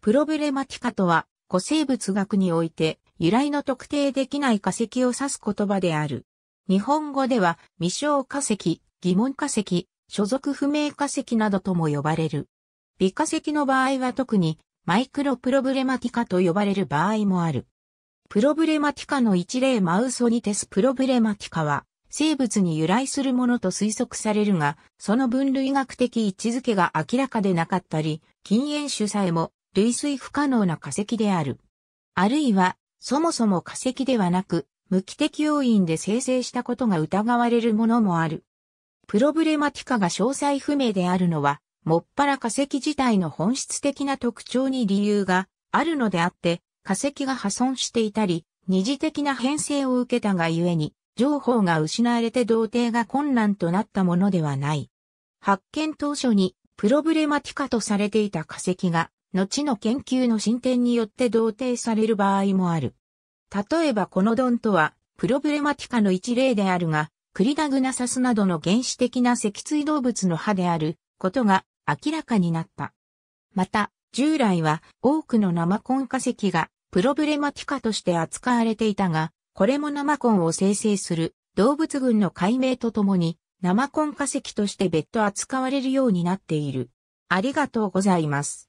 プロブレマティカとは、古生物学において、由来の特定できない化石を指す言葉である。日本語では、未消化石、疑問化石、所属不明化石などとも呼ばれる。微化石の場合は特に、マイクロプロブレマティカと呼ばれる場合もある。プロブレマティカの一例マウソニテスプロブレマティカは、生物に由来するものと推測されるが、その分類学的位置づけが明らかでなかったり、禁煙種さえも類推不可能な化石である。あるいは、そもそも化石ではなく、無機的要因で生成したことが疑われるものもある。プロブレマティカが詳細不明であるのは、もっぱら化石自体の本質的な特徴に理由があるのであって、化石が破損していたり、二次的な変性を受けたがゆえに、情報が失われて同定が困難となったものではない。発見当初にプロブレマティカとされていた化石が後の研究の進展によって同定される場合もある。例えばこのドンとは、プロブレマティカの一例であるが、クリダグナサスなどの原始的な脊椎動物の歯であることが明らかになった。また、従来は多くの生コン化石がプロブレマティカとして扱われていたが、これも生コンを生成する動物群の解明とともに生コン化石として別途扱われるようになっている。ありがとうございます。